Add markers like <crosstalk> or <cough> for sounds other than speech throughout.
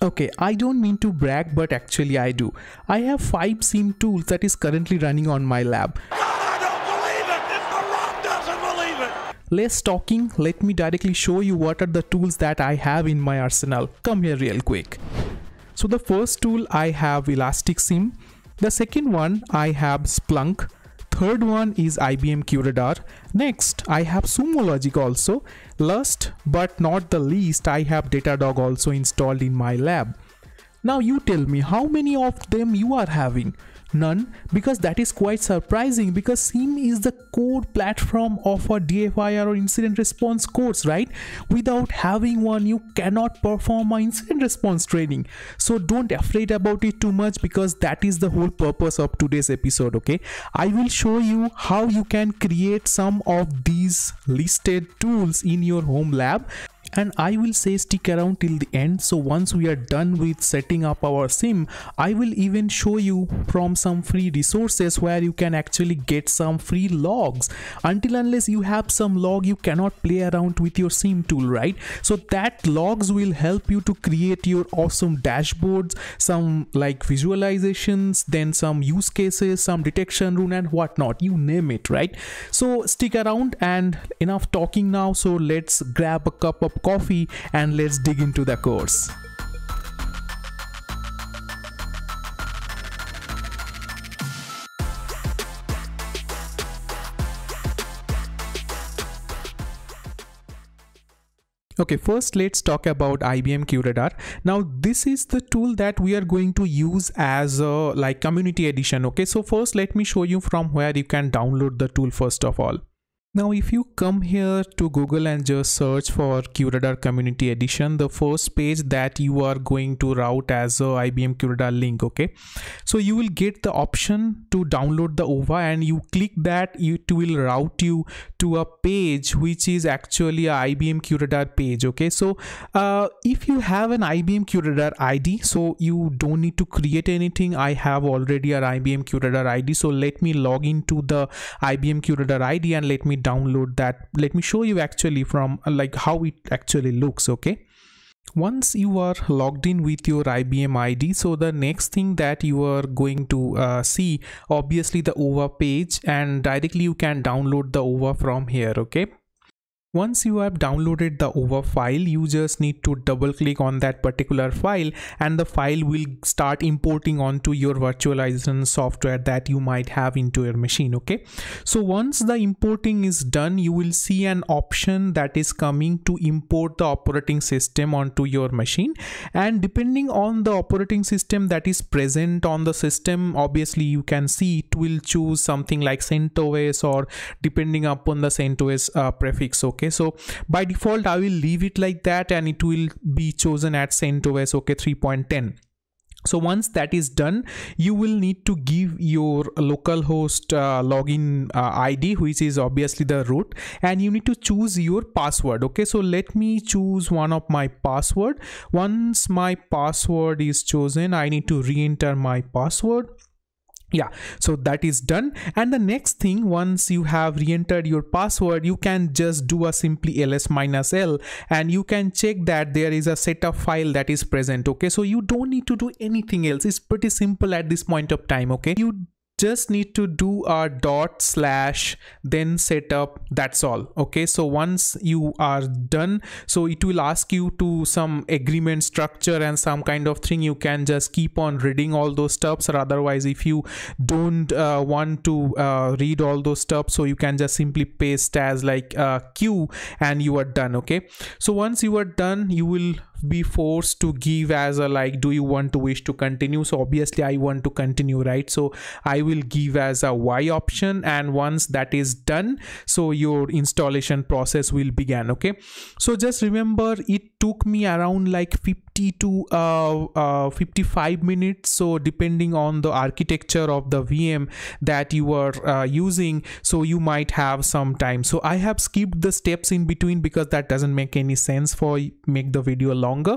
Okay, I don't mean to brag, but actually I do. I have 5 seam tools that is currently running on my lab. Less talking, let me directly show you what are the tools that I have in my arsenal. Come here real quick. So the first tool I have Elastic Sim. The second one I have Splunk. Third one is IBM Curadar. Next, I have Sumo Logic also. Last but not the least, I have Datadog also installed in my lab. Now you tell me how many of them you are having. None, because that is quite surprising because SIM is the core platform of a DFIR or incident response course, right? Without having one, you cannot perform an incident response training. So don't afraid about it too much because that is the whole purpose of today's episode, okay? I will show you how you can create some of these listed tools in your home lab and I will say stick around till the end so once we are done with setting up our sim I will even show you from some free resources where you can actually get some free logs until unless you have some log you cannot play around with your sim tool right so that logs will help you to create your awesome dashboards some like visualizations then some use cases some detection rune and whatnot you name it right so stick around and enough talking now so let's grab a cup of coffee and let's dig into the course Okay, first let's talk about IBM QRadar. Now this is the tool that we are going to use as a like community edition. Okay, so first let me show you from where you can download the tool first of all. Now if you come here to Google and just search for QRadar Community Edition, the first page that you are going to route as a IBM QRadar link, okay? So you will get the option to download the OVA and you click that, it will route you to a page which is actually a IBM QRadar page, okay? So uh, if you have an IBM QRadar ID, so you don't need to create anything. I have already an IBM QRadar ID, so let me log into the IBM QRadar ID and let me download that let me show you actually from uh, like how it actually looks okay once you are logged in with your IBM ID so the next thing that you are going to uh, see obviously the OVA page and directly you can download the OVA from here okay once you have downloaded the over file, you just need to double click on that particular file and the file will start importing onto your virtualization software that you might have into your machine. Okay. So once the importing is done, you will see an option that is coming to import the operating system onto your machine. And depending on the operating system that is present on the system, obviously you can see it will choose something like CentOS or depending upon the CentOS uh, prefix. Okay okay so by default i will leave it like that and it will be chosen at CentOS okay 3.10 so once that is done you will need to give your localhost uh, login uh, id which is obviously the root and you need to choose your password okay so let me choose one of my password once my password is chosen i need to re-enter my password yeah so that is done and the next thing once you have re-entered your password you can just do a simply ls minus l and you can check that there is a setup file that is present okay so you don't need to do anything else it's pretty simple at this point of time okay you just need to do a dot slash then setup that's all okay so once you are done so it will ask you to some agreement structure and some kind of thing you can just keep on reading all those steps or otherwise if you don't uh, want to uh, read all those steps so you can just simply paste as like uh, q and you are done okay so once you are done you will be forced to give as a like do you want to wish to continue so obviously i want to continue right so i will give as a y option and once that is done so your installation process will begin okay so just remember it took me around like 50 to uh, uh, 55 minutes so depending on the architecture of the vm that you are uh, using so you might have some time so i have skipped the steps in between because that doesn't make any sense for make the video long longer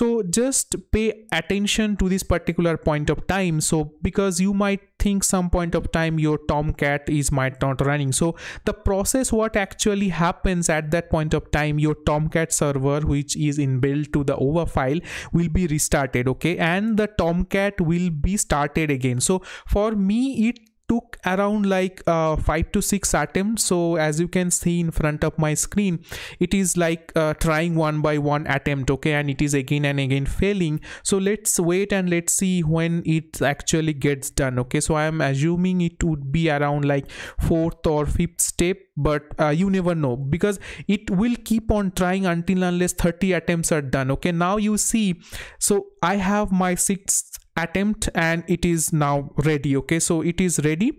so just pay attention to this particular point of time so because you might think some point of time your tomcat is might not running so the process what actually happens at that point of time your tomcat server which is inbuilt to the over file will be restarted okay and the tomcat will be started again so for me it took around like uh, 5 to 6 attempts so as you can see in front of my screen it is like uh, trying one by one attempt okay and it is again and again failing so let's wait and let's see when it actually gets done okay so i am assuming it would be around like fourth or fifth step but uh, you never know because it will keep on trying until unless 30 attempts are done okay now you see so i have my sixth attempt and it is now ready okay so it is ready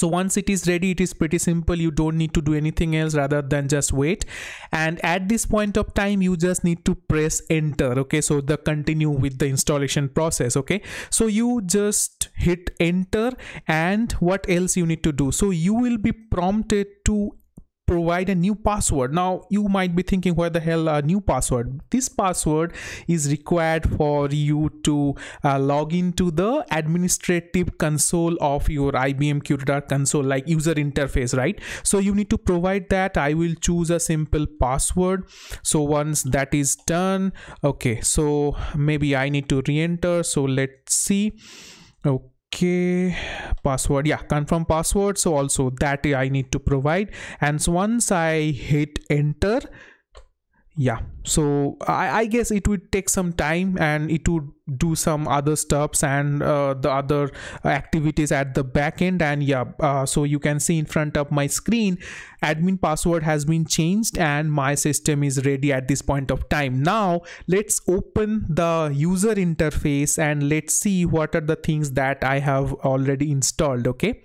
so once it is ready it is pretty simple you don't need to do anything else rather than just wait and at this point of time you just need to press enter okay so the continue with the installation process okay so you just hit enter and what else you need to do so you will be prompted to provide a new password now you might be thinking where the hell a new password this password is required for you to uh, log into the administrative console of your ibm curator console like user interface right so you need to provide that i will choose a simple password so once that is done okay so maybe i need to re-enter so let's see okay okay password yeah confirm password so also that i need to provide and so once i hit enter yeah so I, I, guess it would take some time and it would do some other steps and uh, the other activities at the back end and yeah uh, so you can see in front of my screen admin password has been changed and my system is ready at this point of time now let's open the user interface and let's see what are the things that i have already installed okay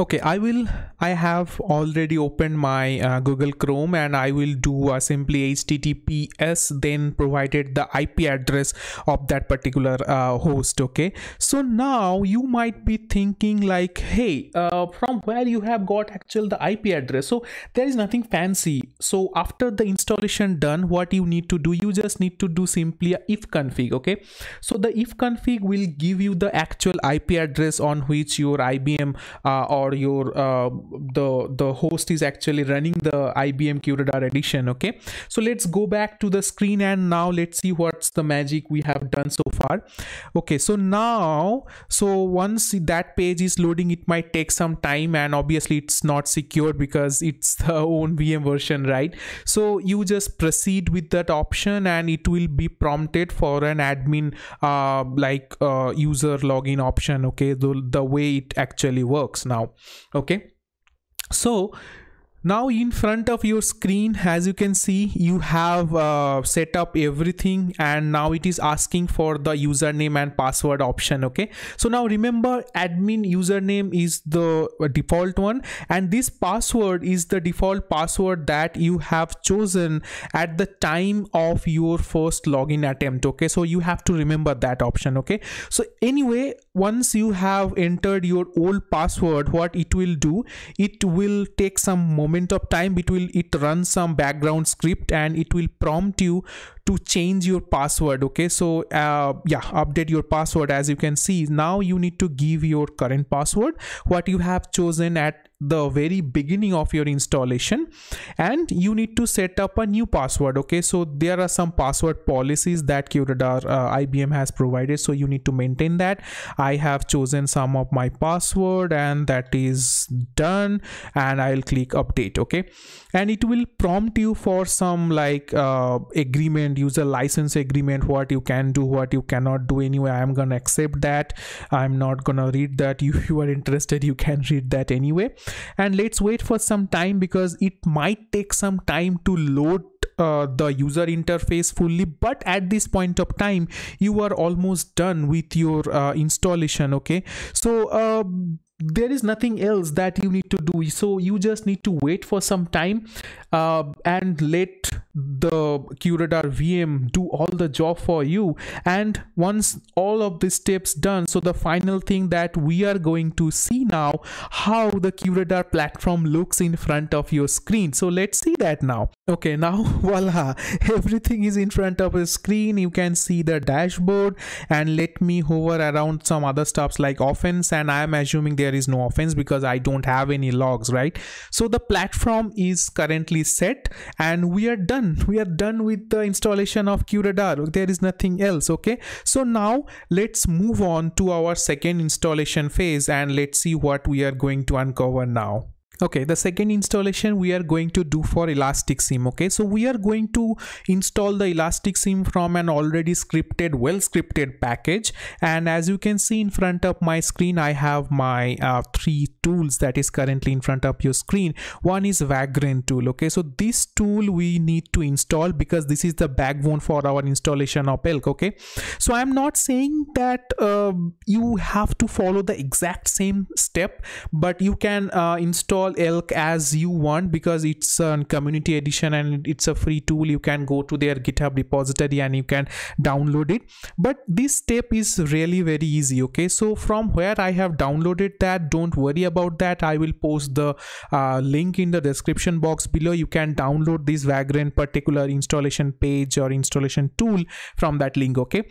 okay i will i have already opened my uh, google chrome and i will do a uh, simply https then provided the ip address of that particular uh, host okay so now you might be thinking like hey uh, from where you have got actual the ip address so there is nothing fancy so after the installation done what you need to do you just need to do simply if config okay so the if config will give you the actual ip address on which your ibm uh, or or your uh, the the host is actually running the IBM QRadar edition okay so let's go back to the screen and now let's see what's the magic we have done so far okay so now so once that page is loading it might take some time and obviously it's not secured because it's the <laughs> own VM version right so you just proceed with that option and it will be prompted for an admin uh, like uh, user login option okay the, the way it actually works now okay so now in front of your screen as you can see you have uh, set up everything and now it is asking for the username and password option okay so now remember admin username is the uh, default one and this password is the default password that you have chosen at the time of your first login attempt okay so you have to remember that option okay so anyway once you have entered your old password what it will do it will take some moment moment of time it will it runs some background script and it will prompt you to change your password okay so uh, yeah update your password as you can see now you need to give your current password what you have chosen at the very beginning of your installation and you need to set up a new password okay so there are some password policies that QRadar uh, IBM has provided so you need to maintain that I have chosen some of my password and that is done and I'll click update okay and it will prompt you for some like uh, agreement user license agreement what you can do what you cannot do anyway I'm gonna accept that I'm not gonna read that if <laughs> you are interested you can read that anyway and let's wait for some time because it might take some time to load uh, the user interface fully but at this point of time you are almost done with your uh, installation okay so uh, there is nothing else that you need to do so you just need to wait for some time uh, and let the curator vm do all the job for you and once all of these steps done so the final thing that we are going to see now how the curator platform looks in front of your screen so let's see that now okay now <laughs> voila everything is in front of a screen you can see the dashboard and let me hover around some other stuffs like offense and i am assuming there there is no offense because I don't have any logs, right? So the platform is currently set and we are done. We are done with the installation of QRadar. There is nothing else, okay? So now let's move on to our second installation phase and let's see what we are going to uncover now okay the second installation we are going to do for elastic sim okay so we are going to install the elastic sim from an already scripted well scripted package and as you can see in front of my screen i have my uh, three tools that is currently in front of your screen one is vagrant tool okay so this tool we need to install because this is the backbone for our installation of elk okay so i'm not saying that uh, you have to follow the exact same step but you can uh, install elk as you want because it's a community edition and it's a free tool you can go to their github repository and you can download it but this step is really very easy okay so from where i have downloaded that don't worry about that i will post the uh, link in the description box below you can download this vagrant particular installation page or installation tool from that link okay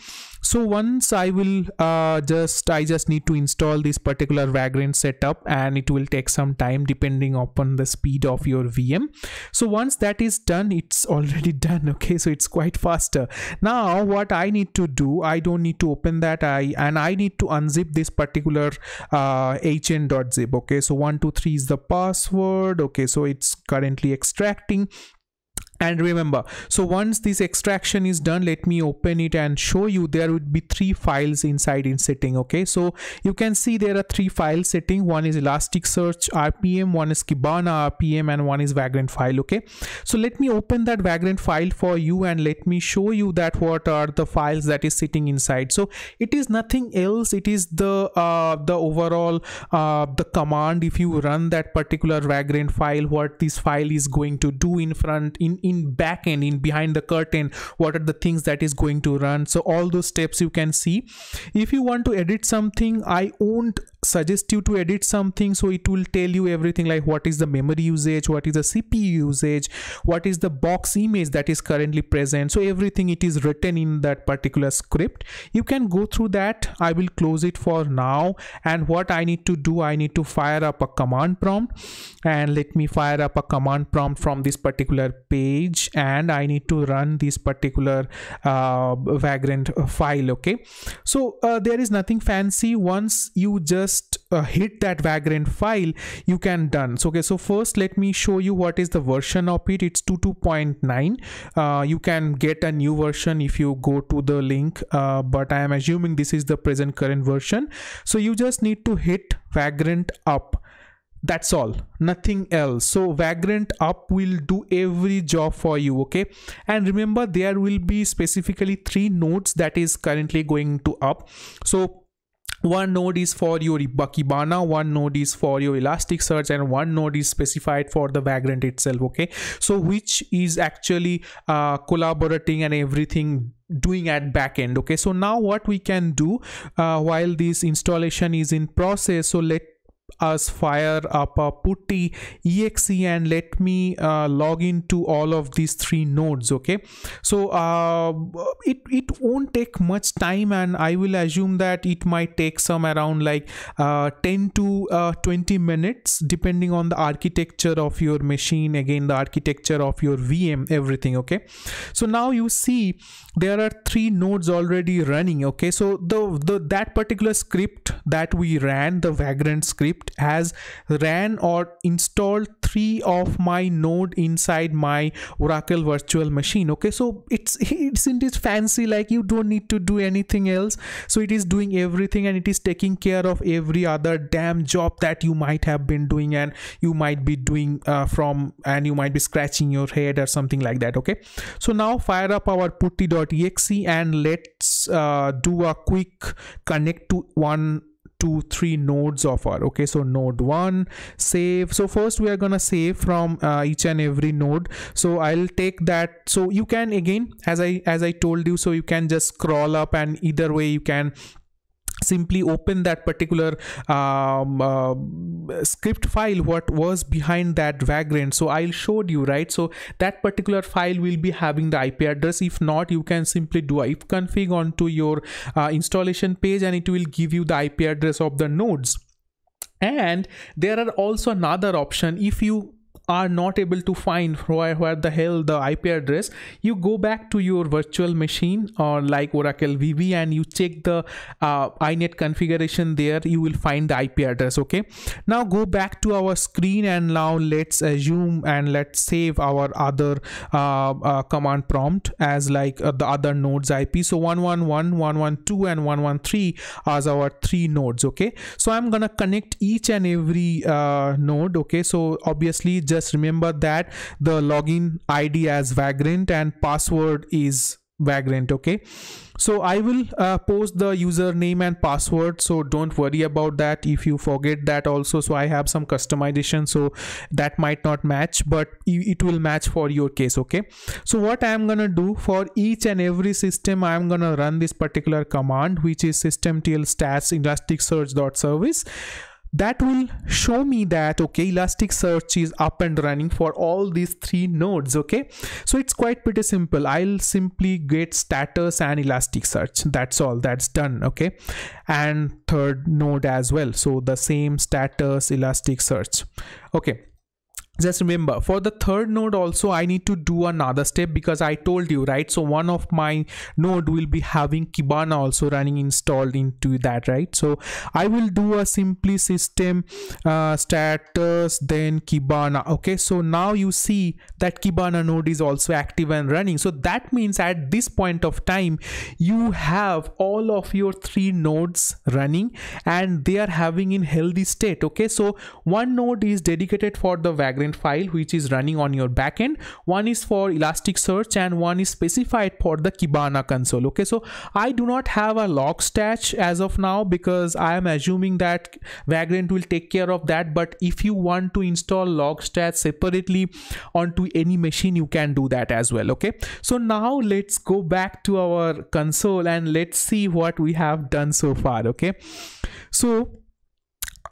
so once i will uh, just i just need to install this particular vagrant setup and it will take some time depending upon the speed of your vm so once that is done it's <laughs> already done okay so it's quite faster now what i need to do i don't need to open that i and i need to unzip this particular uh, hn.zip okay so 123 is the password okay so it's currently extracting and remember so once this extraction is done let me open it and show you there would be three files inside in setting okay so you can see there are three file setting one is elasticsearch rpm one is kibana rpm and one is vagrant file okay so let me open that vagrant file for you and let me show you that what are the files that is sitting inside so it is nothing else it is the uh, the overall uh, the command if you run that particular vagrant file what this file is going to do in front in in back end in behind the curtain what are the things that is going to run so all those steps you can see if you want to edit something i won't suggest you to edit something so it will tell you everything like what is the memory usage what is the cpu usage what is the box image that is currently present so everything it is written in that particular script you can go through that i will close it for now and what i need to do i need to fire up a command prompt and let me fire up a command prompt from this particular page page and I need to run this particular uh, vagrant file okay so uh, there is nothing fancy once you just uh, hit that vagrant file you can done so okay so first let me show you what is the version of it it's 22.9 uh, you can get a new version if you go to the link uh, but I am assuming this is the present current version so you just need to hit vagrant up that's all nothing else so vagrant up will do every job for you okay and remember there will be specifically three nodes that is currently going to up so one node is for your Bakibana, one node is for your Elasticsearch, and one node is specified for the Vagrant itself. Okay, so which is actually uh, collaborating and everything doing at backend okay so now what we can do uh, while this installation is in process so let us fire up a putty exe and let me uh, log into all of these three nodes okay so uh, it it won't take much time and i will assume that it might take some around like uh, 10 to uh, 20 minutes depending on the architecture of your machine again the architecture of your vm everything okay so now you see there are three nodes already running okay so the the that particular script that we ran the vagrant script script has ran or installed three of my node inside my Oracle virtual machine. Okay, so it's it's <laughs> isn't this fancy like you don't need to do anything else. So it is doing everything and it is taking care of every other damn job that you might have been doing and you might be doing uh, from and you might be scratching your head or something like that. Okay, so now fire up our putty.exe and let's uh, do a quick connect to one two three nodes of our okay so node one save so first we are gonna save from uh, each and every node so i'll take that so you can again as i as i told you so you can just scroll up and either way you can simply open that particular um, uh, script file what was behind that vagrant so i'll showed you right so that particular file will be having the ip address if not you can simply do if config onto your uh, installation page and it will give you the ip address of the nodes and there are also another option if you are not able to find where, where the hell the IP address, you go back to your virtual machine or like Oracle VB and you check the uh, INET configuration there, you will find the IP address. Okay. Now go back to our screen and now let's assume and let's save our other uh, uh, command prompt as like uh, the other nodes IP. So 111, 112 and 113 as our three nodes. Okay. So I'm going to connect each and every uh, node. Okay. So obviously just remember that the login id as vagrant and password is vagrant okay so i will uh, post the username and password so don't worry about that if you forget that also so i have some customization so that might not match but it will match for your case okay so what i am gonna do for each and every system i am gonna run this particular command which is systemtl stats elasticsearch.service that will show me that okay elasticsearch is up and running for all these three nodes okay so it's quite pretty simple i'll simply get status and elasticsearch that's all that's done okay and third node as well so the same status elasticsearch okay just remember for the third node also i need to do another step because i told you right so one of my node will be having kibana also running installed into that right so i will do a simply system uh, status then kibana okay so now you see that kibana node is also active and running so that means at this point of time you have all of your three nodes running and they are having in healthy state okay so one node is dedicated for the vagrant file which is running on your backend. One is for Elasticsearch and one is specified for the Kibana console. Okay, so I do not have a logstash as of now because I am assuming that Vagrant will take care of that. But if you want to install logstash separately onto any machine, you can do that as well. Okay, so now let's go back to our console and let's see what we have done so far. Okay, so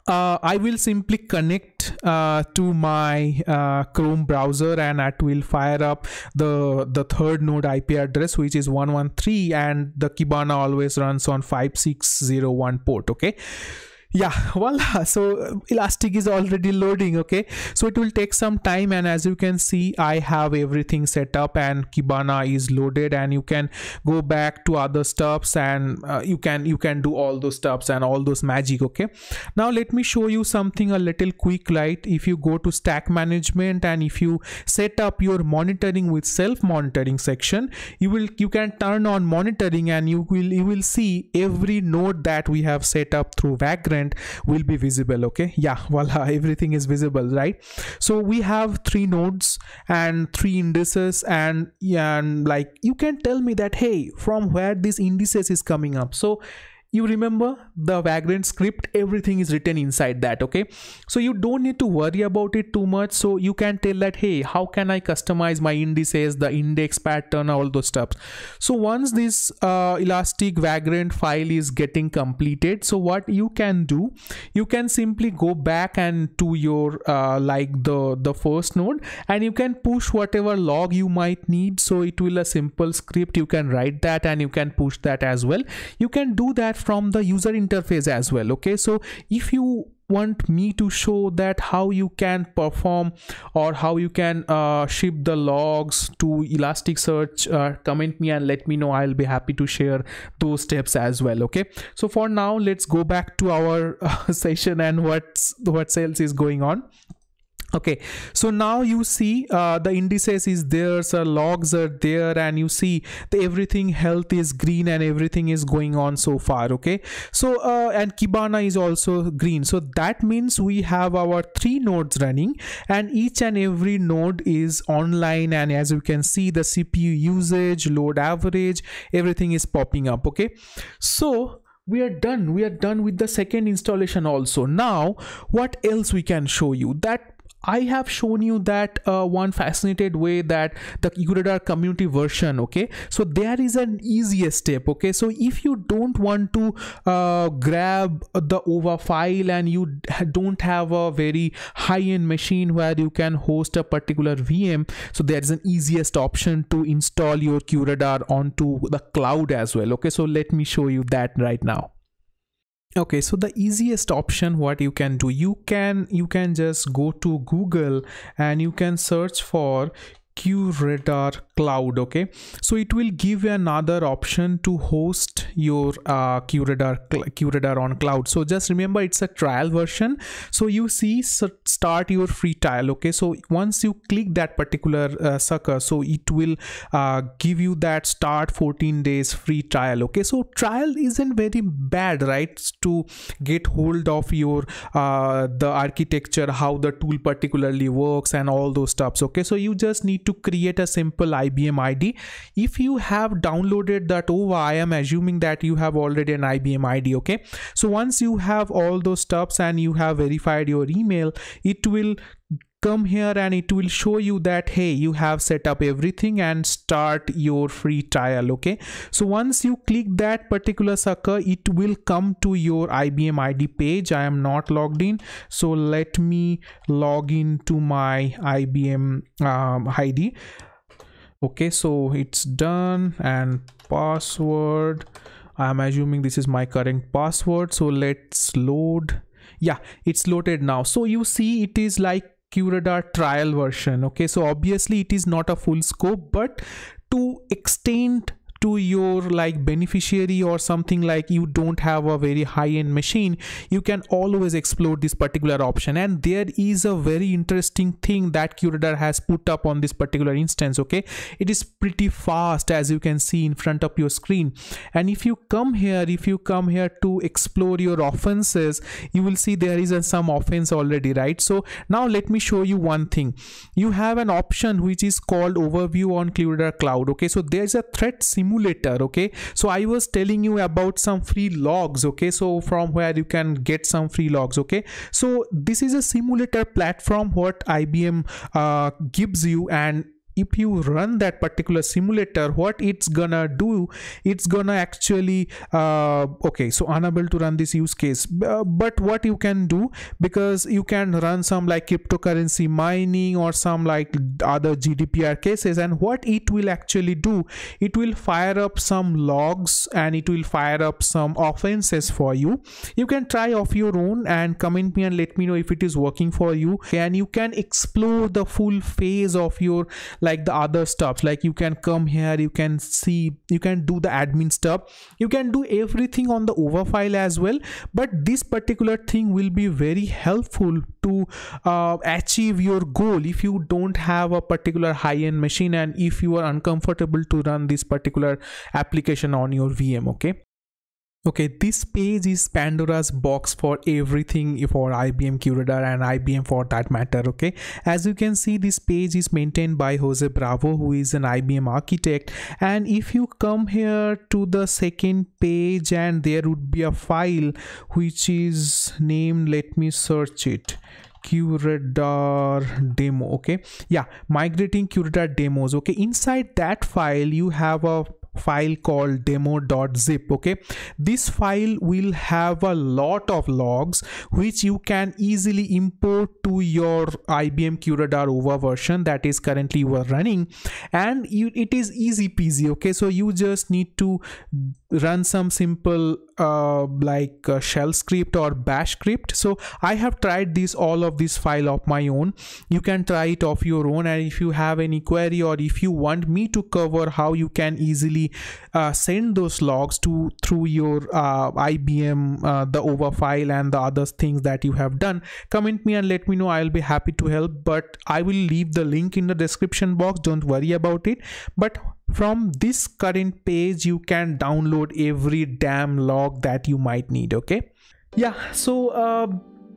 uh, I will simply connect uh, to my uh, Chrome browser and it will fire up the the third node IP address which is 113 and the Kibana always runs on 5601 port okay yeah <laughs> voila so uh, elastic is already loading okay so it will take some time and as you can see i have everything set up and kibana is loaded and you can go back to other stuffs and uh, you can you can do all those stuffs and all those magic okay now let me show you something a little quick light if you go to stack management and if you set up your monitoring with self monitoring section you will you can turn on monitoring and you will you will see every node that we have set up through vagrant will be visible okay yeah <laughs> voila everything is visible right so we have three nodes and three indices and and like you can tell me that hey from where this indices is coming up so you remember the vagrant script everything is written inside that okay so you don't need to worry about it too much so you can tell that hey how can i customize my indices the index pattern all those stuff so once this uh, elastic vagrant file is getting completed so what you can do you can simply go back and to your uh, like the the first node and you can push whatever log you might need so it will a simple script you can write that and you can push that as well you can do that from the user interface as well okay so if you want me to show that how you can perform or how you can uh, ship the logs to Elasticsearch uh, comment me and let me know I'll be happy to share those steps as well okay so for now let's go back to our uh, <laughs> session and what's what else is going on okay so now you see uh, the indices is there so logs are there and you see the everything health is green and everything is going on so far okay so uh, and kibana is also green so that means we have our three nodes running and each and every node is online and as you can see the cpu usage load average everything is popping up okay so we are done we are done with the second installation also now what else we can show you that I have shown you that uh, one fascinated way that the QRadar community version okay so there is an easiest step okay so if you don't want to uh, grab the OVA file and you don't have a very high-end machine where you can host a particular VM so there is an easiest option to install your QRadar onto the cloud as well okay so let me show you that right now okay so the easiest option what you can do you can you can just go to google and you can search for QRadar Cloud. Okay, so it will give another option to host your uh, QRadar QRadar on cloud. So just remember it's a trial version. So you see start your free trial. Okay, so once you click that particular uh, sucker, so it will uh, give you that start 14 days free trial. Okay, so trial isn't very bad, right? To get hold of your uh, the architecture, how the tool particularly works, and all those stuffs. Okay, so you just need to create a simple IBM ID. If you have downloaded that OVA, oh, I am assuming that you have already an IBM ID. Okay. So once you have all those steps and you have verified your email, it will come here and it will show you that hey you have set up everything and start your free trial okay so once you click that particular sucker it will come to your ibm id page i am not logged in so let me log in to my ibm um, id okay so it's done and password i'm assuming this is my current password so let's load yeah it's loaded now so you see it is like CuraDart trial version. Okay, so obviously it is not a full scope, but to extend to your like beneficiary or something like you don't have a very high-end machine you can always explore this particular option and there is a very interesting thing that curator has put up on this particular instance okay it is pretty fast as you can see in front of your screen and if you come here if you come here to explore your offenses you will see there is a, some offense already right so now let me show you one thing you have an option which is called overview on curator cloud okay so there's a threat symbol Simulator, okay so i was telling you about some free logs okay so from where you can get some free logs okay so this is a simulator platform what ibm uh, gives you and if you run that particular simulator what it's gonna do it's gonna actually uh, okay so unable to run this use case uh, but what you can do because you can run some like cryptocurrency mining or some like other gdpr cases and what it will actually do it will fire up some logs and it will fire up some offenses for you you can try of your own and comment me and let me know if it is working for you and you can explore the full phase of your like like the other stuffs like you can come here you can see you can do the admin stuff you can do everything on the over file as well but this particular thing will be very helpful to uh, achieve your goal if you don't have a particular high-end machine and if you are uncomfortable to run this particular application on your vm okay Okay, this page is Pandora's box for everything for IBM Curator and IBM for that matter. Okay, as you can see, this page is maintained by Jose Bravo, who is an IBM architect. And if you come here to the second page, and there would be a file which is named, let me search it curator demo okay yeah migrating curator demos okay inside that file you have a file called demo.zip okay this file will have a lot of logs which you can easily import to your IBM QRadar over version that is currently you are running and you, it is easy peasy okay so you just need to run some simple uh, like uh, shell script or bash script so i have tried these all of these file of my own you can try it of your own and if you have any query or if you want me to cover how you can easily uh, send those logs to through your uh, ibm uh, the over file and the other things that you have done comment me and let me know i'll be happy to help but i will leave the link in the description box don't worry about it but from this current page you can download every damn log that you might need okay yeah so uh,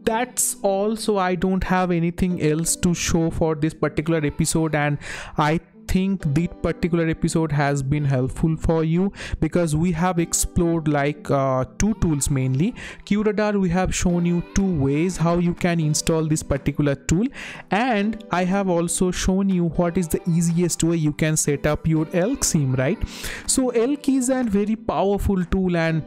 that's all so i don't have anything else to show for this particular episode and i think this particular episode has been helpful for you because we have explored like uh, two tools mainly QRadar we have shown you two ways how you can install this particular tool and I have also shown you what is the easiest way you can set up your elk seam. right so elk is a very powerful tool and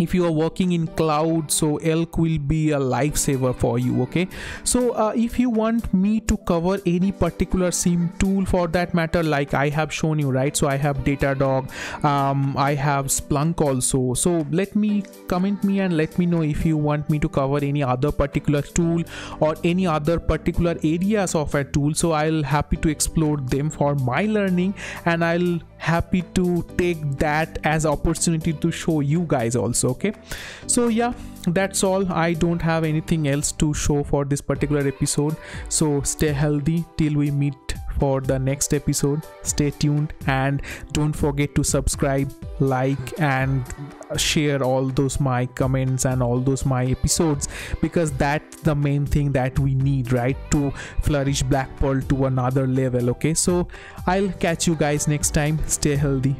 if you are working in cloud so elk will be a lifesaver for you okay so uh, if you want me to cover any particular sim tool for that matter like i have shown you right so i have datadog um, i have splunk also so let me comment me and let me know if you want me to cover any other particular tool or any other particular areas of a tool so i'll happy to explore them for my learning and i'll happy to take that as opportunity to show you guys also okay so yeah that's all i don't have anything else to show for this particular episode so stay healthy till we meet for the next episode. Stay tuned and don't forget to subscribe, like, and share all those my comments and all those my episodes because that's the main thing that we need, right? To flourish Black Pearl to another level, okay? So I'll catch you guys next time. Stay healthy.